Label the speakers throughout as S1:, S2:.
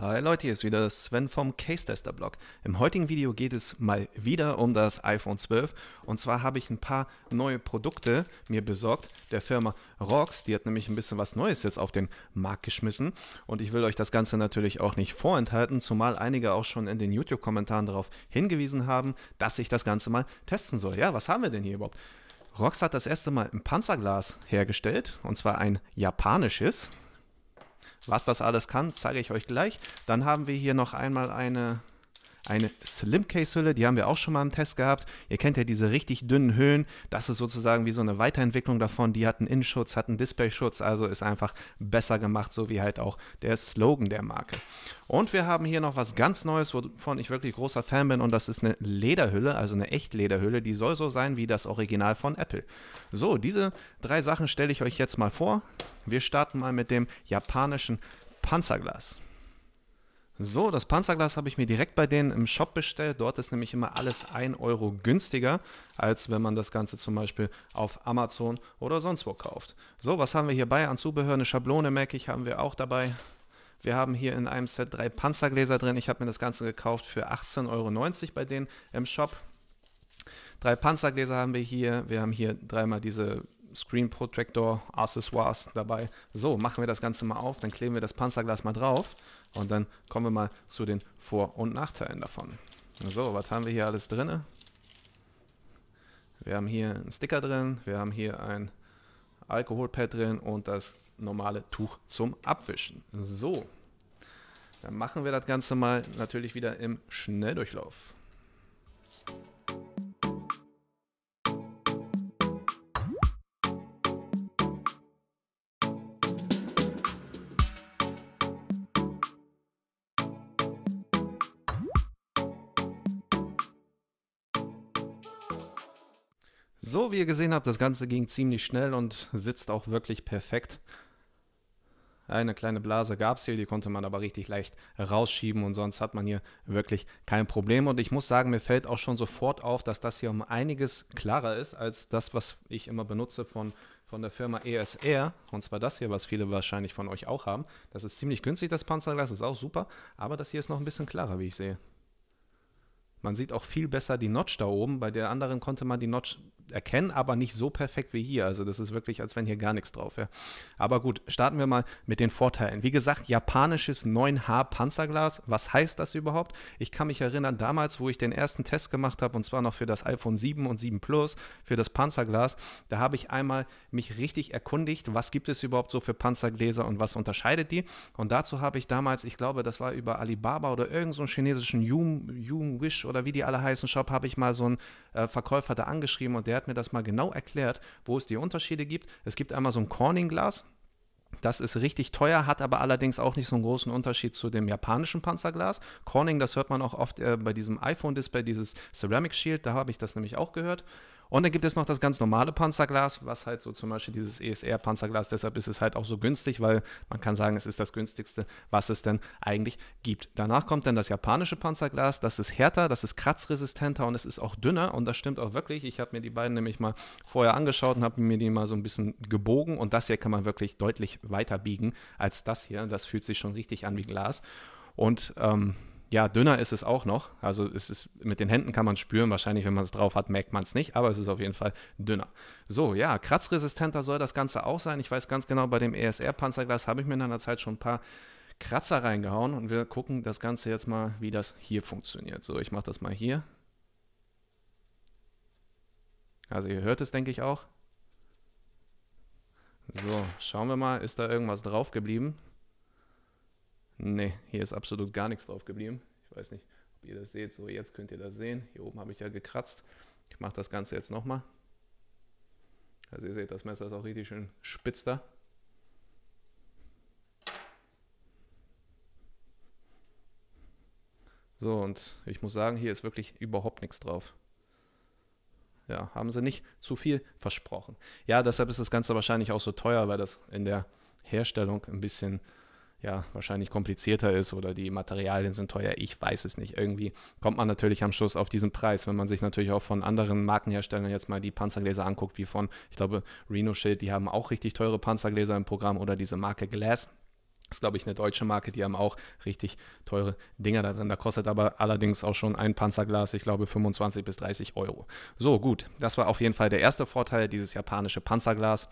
S1: Hi Leute, hier ist wieder Sven vom Case Tester Blog. Im heutigen Video geht es mal wieder um das iPhone 12 und zwar habe ich ein paar neue Produkte mir besorgt der Firma Rox. Die hat nämlich ein bisschen was Neues jetzt auf den Markt geschmissen und ich will euch das Ganze natürlich auch nicht vorenthalten, zumal einige auch schon in den YouTube-Kommentaren darauf hingewiesen haben, dass ich das Ganze mal testen soll. Ja, was haben wir denn hier überhaupt? Rox hat das erste Mal ein Panzerglas hergestellt und zwar ein japanisches. Was das alles kann, zeige ich euch gleich. Dann haben wir hier noch einmal eine eine Slimcase-Hülle, die haben wir auch schon mal im Test gehabt. Ihr kennt ja diese richtig dünnen Höhen, das ist sozusagen wie so eine Weiterentwicklung davon. Die hat einen Innenschutz, hat einen Displayschutz, also ist einfach besser gemacht, so wie halt auch der Slogan der Marke. Und wir haben hier noch was ganz Neues, wovon ich wirklich großer Fan bin und das ist eine Lederhülle, also eine Echtlederhülle, die soll so sein wie das Original von Apple. So, diese drei Sachen stelle ich euch jetzt mal vor. Wir starten mal mit dem japanischen Panzerglas. So, das Panzerglas habe ich mir direkt bei denen im Shop bestellt. Dort ist nämlich immer alles 1 Euro günstiger, als wenn man das Ganze zum Beispiel auf Amazon oder sonst wo kauft. So, was haben wir hier bei an Zubehör? Eine Schablone, merke ich, haben wir auch dabei. Wir haben hier in einem Set drei Panzergläser drin. Ich habe mir das Ganze gekauft für 18,90 Euro bei denen im Shop. Drei Panzergläser haben wir hier. Wir haben hier dreimal diese Screen Protector Accessoires dabei. So, machen wir das Ganze mal auf. Dann kleben wir das Panzerglas mal drauf. Und dann kommen wir mal zu den Vor- und Nachteilen davon. So, was haben wir hier alles drin? Wir haben hier einen Sticker drin, wir haben hier ein Alkoholpad drin und das normale Tuch zum Abwischen. So, dann machen wir das Ganze mal natürlich wieder im Schnelldurchlauf. So, wie ihr gesehen habt, das Ganze ging ziemlich schnell und sitzt auch wirklich perfekt. Eine kleine Blase gab es hier, die konnte man aber richtig leicht rausschieben und sonst hat man hier wirklich kein Problem. Und ich muss sagen, mir fällt auch schon sofort auf, dass das hier um einiges klarer ist als das, was ich immer benutze von, von der Firma ESR. Und zwar das hier, was viele wahrscheinlich von euch auch haben. Das ist ziemlich günstig, das Panzerglas, ist auch super, aber das hier ist noch ein bisschen klarer, wie ich sehe. Man sieht auch viel besser die Notch da oben. Bei der anderen konnte man die Notch erkennen, aber nicht so perfekt wie hier. Also das ist wirklich, als wenn hier gar nichts drauf wäre. Aber gut, starten wir mal mit den Vorteilen. Wie gesagt, japanisches 9H Panzerglas. Was heißt das überhaupt? Ich kann mich erinnern, damals, wo ich den ersten Test gemacht habe, und zwar noch für das iPhone 7 und 7 Plus, für das Panzerglas, da habe ich einmal mich richtig erkundigt, was gibt es überhaupt so für Panzergläser und was unterscheidet die. Und dazu habe ich damals, ich glaube, das war über Alibaba oder irgendeinen so chinesischen Yum, Yum Wish oder wie die alle heißen Shop habe ich mal so einen äh, Verkäufer da angeschrieben und der hat mir das mal genau erklärt, wo es die Unterschiede gibt. Es gibt einmal so ein Corning-Glas. Das ist richtig teuer, hat aber allerdings auch nicht so einen großen Unterschied zu dem japanischen Panzerglas. Corning, das hört man auch oft äh, bei diesem iPhone-Display, dieses Ceramic Shield, da habe ich das nämlich auch gehört. Und dann gibt es noch das ganz normale Panzerglas, was halt so zum Beispiel dieses ESR-Panzerglas, deshalb ist es halt auch so günstig, weil man kann sagen, es ist das günstigste, was es denn eigentlich gibt. Danach kommt dann das japanische Panzerglas, das ist härter, das ist kratzresistenter und es ist auch dünner und das stimmt auch wirklich. Ich habe mir die beiden nämlich mal vorher angeschaut und habe mir die mal so ein bisschen gebogen und das hier kann man wirklich deutlich weiter biegen als das hier. Das fühlt sich schon richtig an wie Glas. Und ähm, ja, dünner ist es auch noch. Also es ist, mit den Händen kann man spüren, wahrscheinlich, wenn man es drauf hat, merkt man es nicht, aber es ist auf jeden Fall dünner. So, ja, kratzresistenter soll das Ganze auch sein. Ich weiß ganz genau, bei dem ESR-Panzerglas habe ich mir in einer Zeit schon ein paar Kratzer reingehauen und wir gucken das Ganze jetzt mal, wie das hier funktioniert. So, ich mache das mal hier. Also ihr hört es, denke ich, auch. So, schauen wir mal, ist da irgendwas drauf geblieben? Nee, hier ist absolut gar nichts drauf geblieben. Ich weiß nicht, ob ihr das seht. So, jetzt könnt ihr das sehen. Hier oben habe ich ja gekratzt. Ich mache das Ganze jetzt nochmal. Also ihr seht, das Messer ist auch richtig schön spitz da. So, und ich muss sagen, hier ist wirklich überhaupt nichts drauf. Ja, haben sie nicht zu viel versprochen. Ja, deshalb ist das Ganze wahrscheinlich auch so teuer, weil das in der Herstellung ein bisschen ja, wahrscheinlich komplizierter ist oder die Materialien sind teuer, ich weiß es nicht. Irgendwie kommt man natürlich am Schluss auf diesen Preis, wenn man sich natürlich auch von anderen Markenherstellern jetzt mal die Panzergläser anguckt, wie von, ich glaube, Reno Shield, die haben auch richtig teure Panzergläser im Programm oder diese Marke Glass, ist, glaube ich, eine deutsche Marke. Die haben auch richtig teure Dinger da drin. Da kostet aber allerdings auch schon ein Panzerglas, ich glaube, 25 bis 30 Euro. So, gut. Das war auf jeden Fall der erste Vorteil, dieses japanische Panzerglas.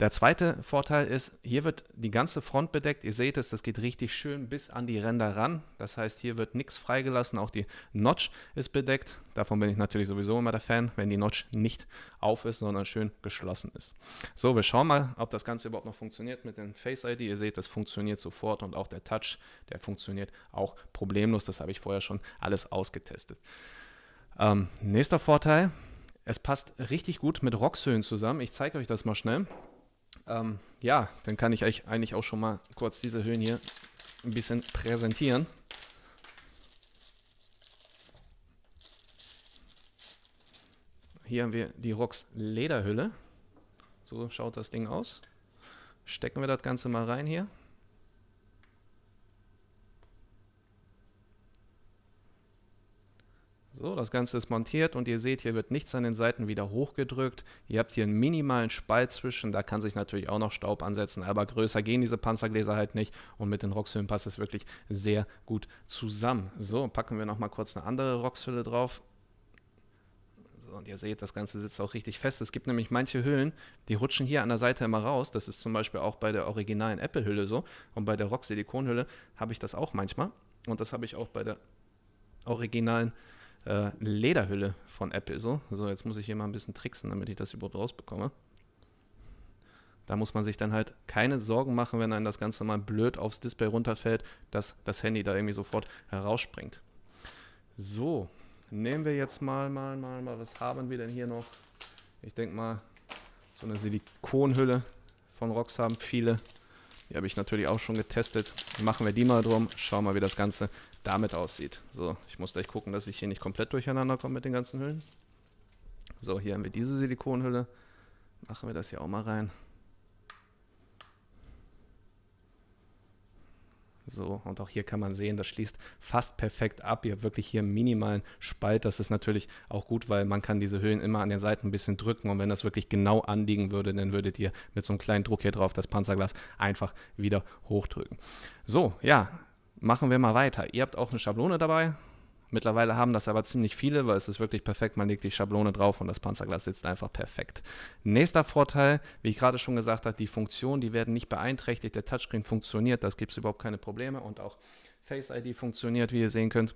S1: Der zweite Vorteil ist, hier wird die ganze Front bedeckt. Ihr seht es, das geht richtig schön bis an die Ränder ran. Das heißt, hier wird nichts freigelassen. Auch die Notch ist bedeckt. Davon bin ich natürlich sowieso immer der Fan, wenn die Notch nicht auf ist, sondern schön geschlossen ist. So, wir schauen mal, ob das Ganze überhaupt noch funktioniert mit dem Face ID. Ihr seht, das funktioniert sofort und auch der Touch, der funktioniert auch problemlos. Das habe ich vorher schon alles ausgetestet. Ähm, nächster Vorteil, es passt richtig gut mit Rockshöhen zusammen. Ich zeige euch das mal schnell. Ähm, ja, dann kann ich euch eigentlich auch schon mal kurz diese Höhen hier ein bisschen präsentieren. Hier haben wir die ROX Lederhülle. So schaut das Ding aus. Stecken wir das Ganze mal rein hier. So, das Ganze ist montiert und ihr seht, hier wird nichts an den Seiten wieder hochgedrückt. Ihr habt hier einen minimalen Spalt zwischen, da kann sich natürlich auch noch Staub ansetzen, aber größer gehen diese Panzergläser halt nicht und mit den Roxhüllen passt es wirklich sehr gut zusammen. So, packen wir nochmal kurz eine andere Roxhülle drauf und ihr seht, das Ganze sitzt auch richtig fest. Es gibt nämlich manche Hüllen, die rutschen hier an der Seite immer raus. Das ist zum Beispiel auch bei der originalen Apple-Hülle so. Und bei der Rock silikon hülle habe ich das auch manchmal. Und das habe ich auch bei der originalen äh, Lederhülle von Apple so. So, jetzt muss ich hier mal ein bisschen tricksen, damit ich das überhaupt rausbekomme. Da muss man sich dann halt keine Sorgen machen, wenn einem das Ganze mal blöd aufs Display runterfällt, dass das Handy da irgendwie sofort herausspringt. So, nehmen wir jetzt mal, mal, mal, mal, was haben wir denn hier noch? Ich denke mal, so eine Silikonhülle von Rox haben viele. Die habe ich natürlich auch schon getestet. Machen wir die mal drum, schauen mal, wie das Ganze damit aussieht. So, ich muss gleich gucken, dass ich hier nicht komplett durcheinander komme mit den ganzen Hüllen. So, hier haben wir diese Silikonhülle. Machen wir das hier auch mal rein. So, und auch hier kann man sehen, das schließt fast perfekt ab. Ihr habt wirklich hier einen minimalen Spalt. Das ist natürlich auch gut, weil man kann diese Höhen immer an den Seiten ein bisschen drücken. Und wenn das wirklich genau anliegen würde, dann würdet ihr mit so einem kleinen Druck hier drauf das Panzerglas einfach wieder hochdrücken. So, ja, machen wir mal weiter. Ihr habt auch eine Schablone dabei. Mittlerweile haben das aber ziemlich viele, weil es ist wirklich perfekt. Man legt die Schablone drauf und das Panzerglas sitzt einfach perfekt. Nächster Vorteil, wie ich gerade schon gesagt habe, die Funktionen, die werden nicht beeinträchtigt. Der Touchscreen funktioniert, das gibt es überhaupt keine Probleme und auch Face ID funktioniert, wie ihr sehen könnt.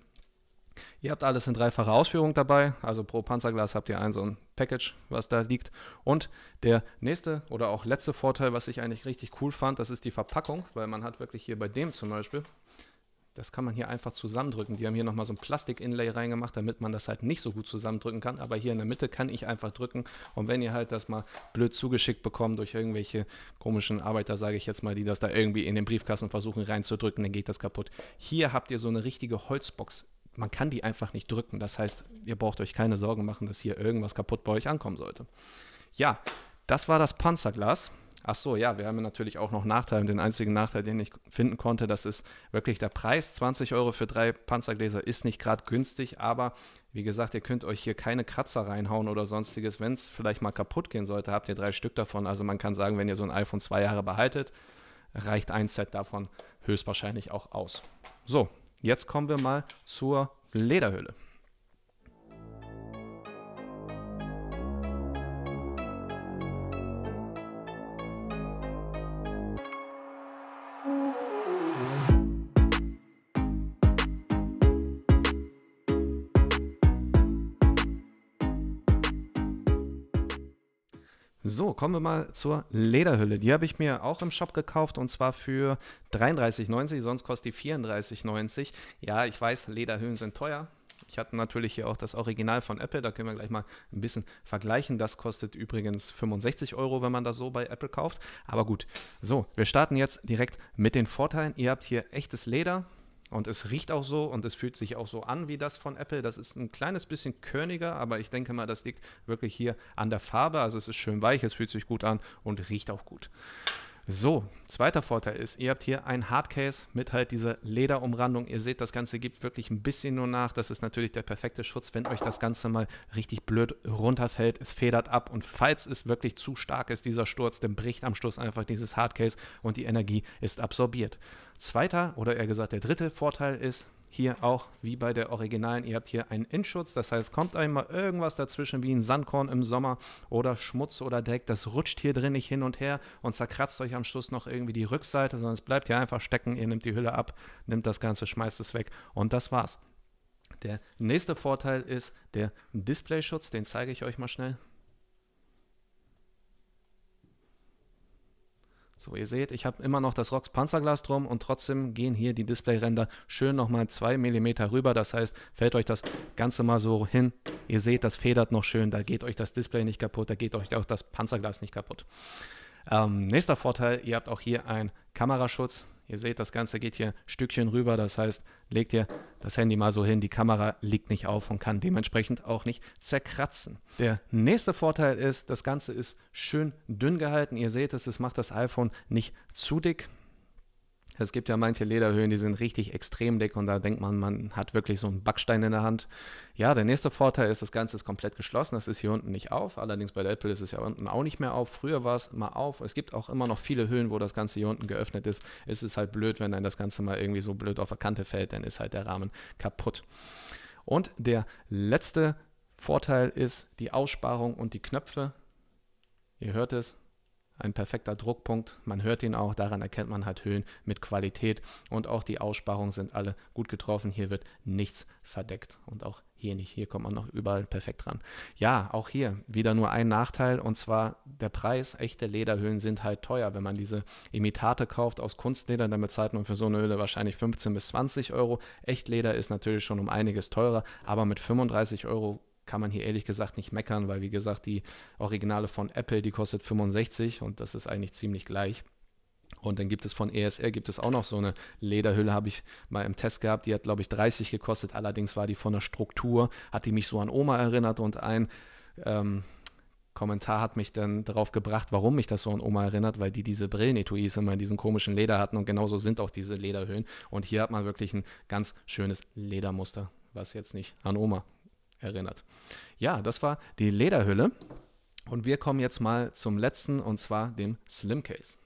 S1: Ihr habt alles in dreifacher Ausführung dabei, also pro Panzerglas habt ihr ein so ein Package, was da liegt. Und der nächste oder auch letzte Vorteil, was ich eigentlich richtig cool fand, das ist die Verpackung, weil man hat wirklich hier bei dem zum Beispiel, das kann man hier einfach zusammendrücken. Die haben hier nochmal so ein Plastik-Inlay reingemacht, damit man das halt nicht so gut zusammendrücken kann. Aber hier in der Mitte kann ich einfach drücken. Und wenn ihr halt das mal blöd zugeschickt bekommt durch irgendwelche komischen Arbeiter, sage ich jetzt mal, die das da irgendwie in den Briefkasten versuchen reinzudrücken, dann geht das kaputt. Hier habt ihr so eine richtige Holzbox man kann die einfach nicht drücken. Das heißt, ihr braucht euch keine Sorgen machen, dass hier irgendwas kaputt bei euch ankommen sollte. Ja, das war das Panzerglas. Ach so, ja, wir haben natürlich auch noch Nachteile. Den einzigen Nachteil, den ich finden konnte, das ist wirklich der Preis. 20 Euro für drei Panzergläser ist nicht gerade günstig, aber wie gesagt, ihr könnt euch hier keine Kratzer reinhauen oder sonstiges. Wenn es vielleicht mal kaputt gehen sollte, habt ihr drei Stück davon. Also man kann sagen, wenn ihr so ein iPhone zwei Jahre behaltet, reicht ein Set davon höchstwahrscheinlich auch aus. So, jetzt kommen wir mal zur Lederhülle. So, kommen wir mal zur Lederhülle. Die habe ich mir auch im Shop gekauft und zwar für 33,90, sonst kostet die 34,90. Ja, ich weiß, Lederhüllen sind teuer. Ich hatte natürlich hier auch das Original von Apple, da können wir gleich mal ein bisschen vergleichen. Das kostet übrigens 65 Euro, wenn man das so bei Apple kauft. Aber gut, so, wir starten jetzt direkt mit den Vorteilen. Ihr habt hier echtes Leder, und es riecht auch so und es fühlt sich auch so an wie das von Apple. Das ist ein kleines bisschen körniger, aber ich denke mal, das liegt wirklich hier an der Farbe. Also es ist schön weich, es fühlt sich gut an und riecht auch gut. So, zweiter Vorteil ist, ihr habt hier ein Hardcase mit halt dieser Lederumrandung. Ihr seht, das Ganze gibt wirklich ein bisschen nur nach. Das ist natürlich der perfekte Schutz, wenn euch das Ganze mal richtig blöd runterfällt. Es federt ab und falls es wirklich zu stark ist, dieser Sturz, dann bricht am Schluss einfach dieses Hardcase und die Energie ist absorbiert. Zweiter oder eher gesagt der dritte Vorteil ist, hier auch wie bei der originalen, ihr habt hier einen Innenschutz, das heißt, kommt einmal irgendwas dazwischen wie ein Sandkorn im Sommer oder Schmutz oder Dreck, das rutscht hier drin nicht hin und her und zerkratzt euch am Schluss noch irgendwie die Rückseite, sondern es bleibt hier einfach stecken, ihr nehmt die Hülle ab, nimmt das Ganze, schmeißt es weg und das war's. Der nächste Vorteil ist der Displayschutz, den zeige ich euch mal schnell. So, ihr seht, ich habe immer noch das ROX Panzerglas drum und trotzdem gehen hier die Displayränder schön nochmal 2 mm rüber. Das heißt, fällt euch das Ganze mal so hin. Ihr seht, das federt noch schön, da geht euch das Display nicht kaputt, da geht euch auch das Panzerglas nicht kaputt. Ähm, nächster Vorteil, ihr habt auch hier einen Kameraschutz. Ihr seht, das Ganze geht hier Stückchen rüber. Das heißt, legt ihr das Handy mal so hin. Die Kamera liegt nicht auf und kann dementsprechend auch nicht zerkratzen. Der nächste Vorteil ist, das Ganze ist schön dünn gehalten. Ihr seht es, es macht das iPhone nicht zu dick. Es gibt ja manche Lederhöhen, die sind richtig extrem dick und da denkt man, man hat wirklich so einen Backstein in der Hand. Ja, der nächste Vorteil ist, das Ganze ist komplett geschlossen. Das ist hier unten nicht auf. Allerdings bei der Apple ist es ja unten auch nicht mehr auf. Früher war es mal auf. Es gibt auch immer noch viele Höhen, wo das Ganze hier unten geöffnet ist. Es ist halt blöd, wenn dann das Ganze mal irgendwie so blöd auf der Kante fällt, dann ist halt der Rahmen kaputt. Und der letzte Vorteil ist die Aussparung und die Knöpfe. Ihr hört es, ein perfekter Druckpunkt. Man hört ihn auch, daran erkennt man halt Höhen mit Qualität und auch die Aussparungen sind alle gut getroffen. Hier wird nichts verdeckt und auch hier nicht. Hier kommt man noch überall perfekt ran. Ja, auch hier wieder nur ein Nachteil und zwar der Preis. Echte Lederhöhlen sind halt teuer. Wenn man diese Imitate kauft aus Kunstleder, dann bezahlt man für so eine Höhle wahrscheinlich 15 bis 20 Euro. Echtleder ist natürlich schon um einiges teurer, aber mit 35 Euro kann man hier ehrlich gesagt nicht meckern, weil wie gesagt, die Originale von Apple, die kostet 65 und das ist eigentlich ziemlich gleich. Und dann gibt es von ESR gibt es auch noch so eine Lederhülle, habe ich mal im Test gehabt. Die hat, glaube ich, 30 gekostet. Allerdings war die von der Struktur, hat die mich so an Oma erinnert und ein ähm, Kommentar hat mich dann darauf gebracht, warum mich das so an Oma erinnert, weil die diese Brillenetuis immer in diesem komischen Leder hatten und genauso sind auch diese Lederhüllen. Und hier hat man wirklich ein ganz schönes Ledermuster, was jetzt nicht an Oma erinnert. Ja, das war die Lederhülle. Und wir kommen jetzt mal zum letzten und zwar dem Slim Case.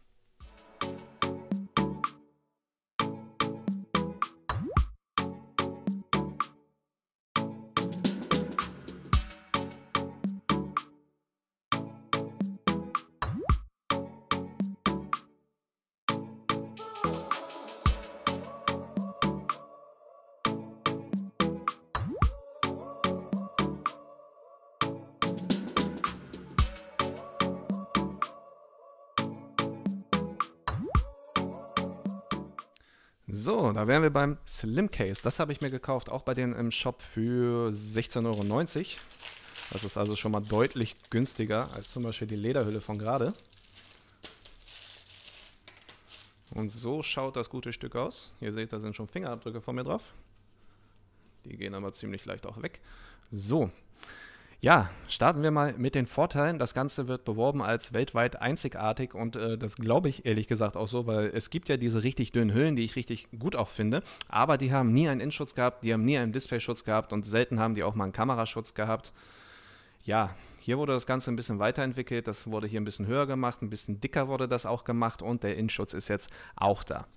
S1: So, da wären wir beim Slim Case. Das habe ich mir gekauft, auch bei denen im Shop für 16,90 Euro. Das ist also schon mal deutlich günstiger als zum Beispiel die Lederhülle von gerade. Und so schaut das gute Stück aus. Ihr seht, da sind schon Fingerabdrücke von mir drauf. Die gehen aber ziemlich leicht auch weg. So, ja, starten wir mal mit den Vorteilen. Das Ganze wird beworben als weltweit einzigartig und äh, das glaube ich ehrlich gesagt auch so, weil es gibt ja diese richtig dünnen Hüllen, die ich richtig gut auch finde, aber die haben nie einen Innenschutz gehabt, die haben nie einen Displayschutz gehabt und selten haben die auch mal einen Kameraschutz gehabt. Ja, hier wurde das Ganze ein bisschen weiterentwickelt, das wurde hier ein bisschen höher gemacht, ein bisschen dicker wurde das auch gemacht und der Innenschutz ist jetzt auch da.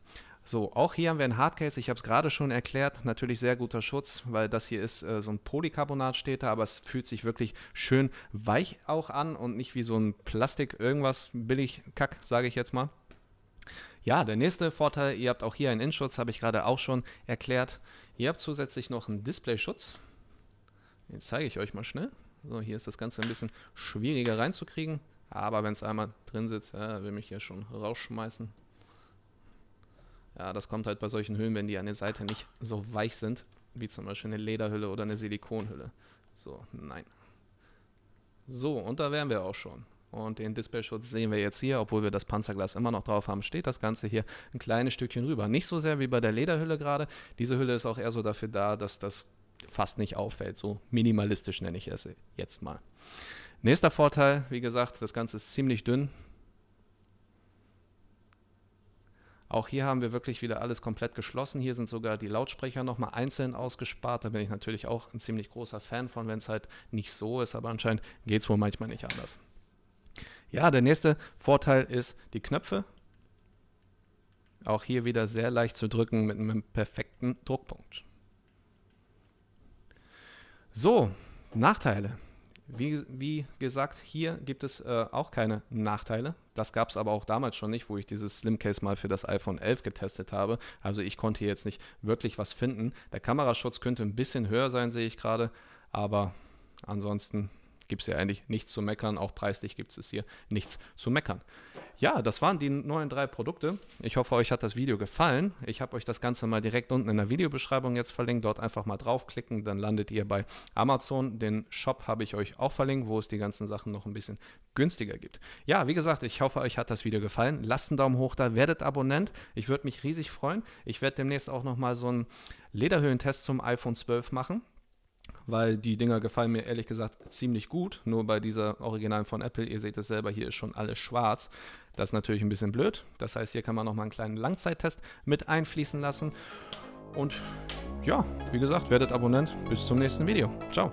S1: So, auch hier haben wir ein Hardcase, ich habe es gerade schon erklärt, natürlich sehr guter Schutz, weil das hier ist äh, so ein Polycarbonat steht da, aber es fühlt sich wirklich schön weich auch an und nicht wie so ein Plastik irgendwas billig Kack, sage ich jetzt mal. Ja, der nächste Vorteil, ihr habt auch hier einen Innenschutz, habe ich gerade auch schon erklärt. Ihr habt zusätzlich noch einen Displayschutz. Den zeige ich euch mal schnell. So, hier ist das Ganze ein bisschen schwieriger reinzukriegen, aber wenn es einmal drin sitzt, äh, will mich hier schon rausschmeißen. Ja, das kommt halt bei solchen Hüllen, wenn die an der Seite nicht so weich sind, wie zum Beispiel eine Lederhülle oder eine Silikonhülle. So, nein. So, und da wären wir auch schon. Und den Display-Schutz sehen wir jetzt hier, obwohl wir das Panzerglas immer noch drauf haben, steht das Ganze hier ein kleines Stückchen rüber. Nicht so sehr wie bei der Lederhülle gerade. Diese Hülle ist auch eher so dafür da, dass das fast nicht auffällt. So minimalistisch nenne ich es jetzt mal. Nächster Vorteil, wie gesagt, das Ganze ist ziemlich dünn. Auch hier haben wir wirklich wieder alles komplett geschlossen. Hier sind sogar die Lautsprecher nochmal einzeln ausgespart. Da bin ich natürlich auch ein ziemlich großer Fan von, wenn es halt nicht so ist. Aber anscheinend geht es wohl manchmal nicht anders. Ja, der nächste Vorteil ist die Knöpfe. Auch hier wieder sehr leicht zu drücken mit einem perfekten Druckpunkt. So, Nachteile. Wie, wie, gesagt, hier gibt es äh, auch keine Nachteile. Das gab es aber auch damals schon nicht, wo ich dieses Slim Case mal für das iPhone 11 getestet habe. Also ich konnte hier jetzt nicht wirklich was finden. Der Kameraschutz könnte ein bisschen höher sein, sehe ich gerade. Aber ansonsten gibt es ja eigentlich nichts zu meckern. Auch preislich gibt es hier nichts zu meckern. Ja, das waren die neuen drei Produkte. Ich hoffe, euch hat das Video gefallen. Ich habe euch das Ganze mal direkt unten in der Videobeschreibung jetzt verlinkt. Dort einfach mal draufklicken, dann landet ihr bei Amazon. Den Shop habe ich euch auch verlinkt, wo es die ganzen Sachen noch ein bisschen günstiger gibt. Ja, wie gesagt, ich hoffe, euch hat das Video gefallen. Lasst einen Daumen hoch da, werdet Abonnent. Ich würde mich riesig freuen. Ich werde demnächst auch nochmal so einen Lederhöhlentest zum iPhone 12 machen weil die Dinger gefallen mir ehrlich gesagt ziemlich gut. Nur bei dieser Originalen von Apple, ihr seht es selber, hier ist schon alles schwarz. Das ist natürlich ein bisschen blöd. Das heißt, hier kann man nochmal einen kleinen Langzeittest mit einfließen lassen. Und ja, wie gesagt, werdet Abonnent. Bis zum nächsten Video. Ciao.